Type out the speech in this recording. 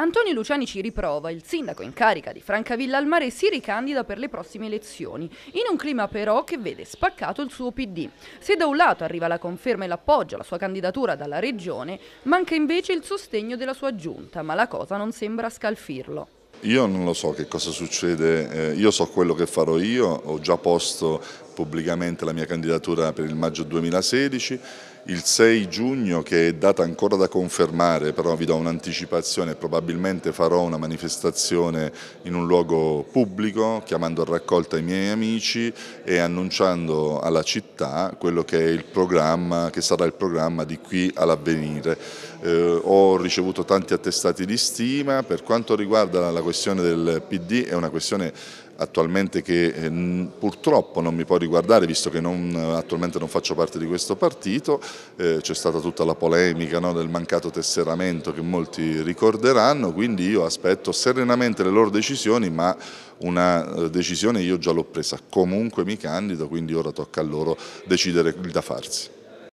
Antonio Luciani ci riprova, il sindaco in carica di Francavilla al Mare si ricandida per le prossime elezioni, in un clima però che vede spaccato il suo PD. Se da un lato arriva la conferma e l'appoggio alla sua candidatura dalla regione, manca invece il sostegno della sua giunta, ma la cosa non sembra scalfirlo. Io non lo so che cosa succede, eh, io so quello che farò io, ho già posto pubblicamente la mia candidatura per il maggio 2016, il 6 giugno che è data ancora da confermare, però vi do un'anticipazione, probabilmente farò una manifestazione in un luogo pubblico chiamando a raccolta i miei amici e annunciando alla città quello che, è il programma, che sarà il programma di qui all'avvenire. Eh, ho ricevuto tanti attestati di stima, per quanto riguarda la questione del PD è una questione attualmente che eh, purtroppo non mi può riguardare visto che non, attualmente non faccio parte di questo partito, eh, c'è stata tutta la polemica no, del mancato tesseramento che molti ricorderanno, quindi io aspetto serenamente le loro decisioni ma una eh, decisione io già l'ho presa, comunque mi candido, quindi ora tocca a loro decidere da farsi.